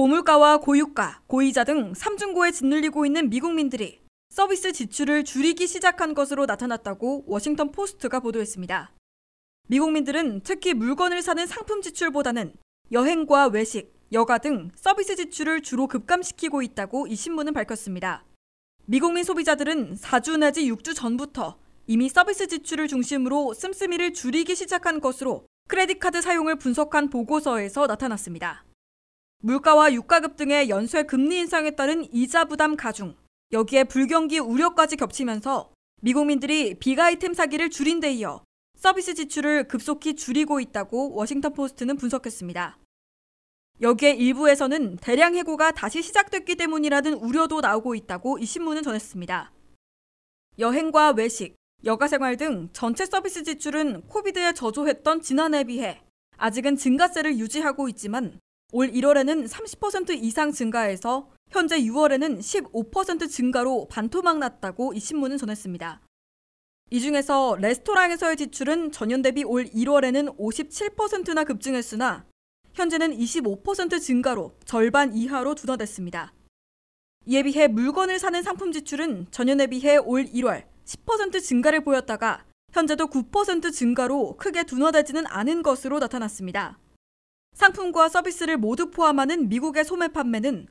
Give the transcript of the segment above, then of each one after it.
고물가와 고유가, 고이자 등 삼중고에 짓눌리고 있는 미국민들이 서비스 지출을 줄이기 시작한 것으로 나타났다고 워싱턴 포스트가 보도했습니다. 미국민들은 특히 물건을 사는 상품 지출보다는 여행과 외식, 여가 등 서비스 지출을 주로 급감시키고 있다고 이 신문은 밝혔습니다. 미국민 소비자들은 4주 내지 6주 전부터 이미 서비스 지출을 중심으로 씀씀이를 줄이기 시작한 것으로 크레딧 카드 사용을 분석한 보고서에서 나타났습니다. 물가와 유가 급등의 연쇄 금리 인상에 따른 이자 부담 가중, 여기에 불경기 우려까지 겹치면서 미국민들이 비가이템 사기를 줄인 데 이어 서비스 지출을 급속히 줄이고 있다고 워싱턴 포스트는 분석했습니다. 여기에 일부에서는 대량 해고가 다시 시작됐기 때문이라는 우려도 나오고 있다고 이 신문은 전했습니다. 여행과 외식, 여가 생활 등 전체 서비스 지출은 코비드에 저조했던 지난해에 비해 아직은 증가세를 유지하고 있지만 올 1월에는 30% 이상 증가해서 현재 6월에는 15% 증가로 반토막 났다고 이 신문은 전했습니다. 이 중에서 레스토랑에서의 지출은 전년 대비 올 1월에는 57%나 급증했으나 현재는 25% 증가로 절반 이하로 둔화됐습니다. 이에 비해 물건을 사는 상품 지출은 전년에 비해 올 1월 10% 증가를 보였다가 현재도 9% 증가로 크게 둔화되지는 않은 것으로 나타났습니다. 상품과 서비스를 모두 포함하는 미국의 소매 판매는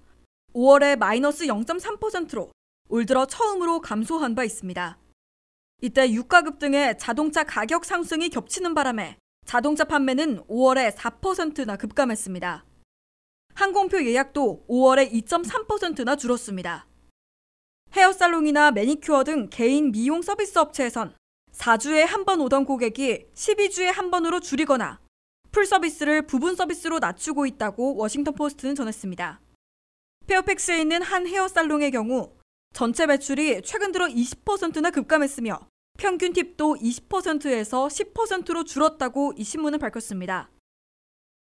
5월에 마이너스 0.3%로 올 들어 처음으로 감소한 바 있습니다. 이때 유가 급등에 자동차 가격 상승이 겹치는 바람에 자동차 판매는 5월에 4%나 급감했습니다. 항공표 예약도 5월에 2.3%나 줄었습니다. 헤어살롱이나 매니큐어 등 개인 미용 서비스 업체에선 4주에 한 번 오던 고객이 12주에 한 번으로 줄이거나 풀 서비스를 부분 서비스로 낮추고 있다고 워싱턴 포스트는 전했습니다. 페어팩스에 있는 한 헤어 살롱의 경우 전체 매출이 최근 들어 20%나 급감했으며 평균 팁도 20%에서 10%로 줄었다고 이 신문은 밝혔습니다.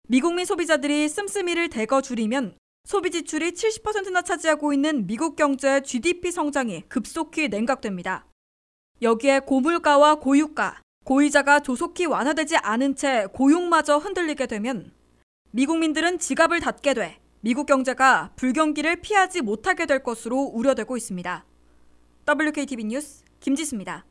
미국민 소비자들이 씀씀이를 대거 줄이면 소비 지출이 70%나 차지하고 있는 미국 경제 의 GDP 성장이 급속히 냉각됩니다. 여기에 고물가와 고유가, 고의자가 조속히 완화되지 않은 채 고용마저 흔들리게 되면 미국민들은 지갑을 닫게 돼 미국 경제가 불경기를 피하지 못하게 될 것으로 우려되고 있습니다. WKTV 뉴스 김지수입니다.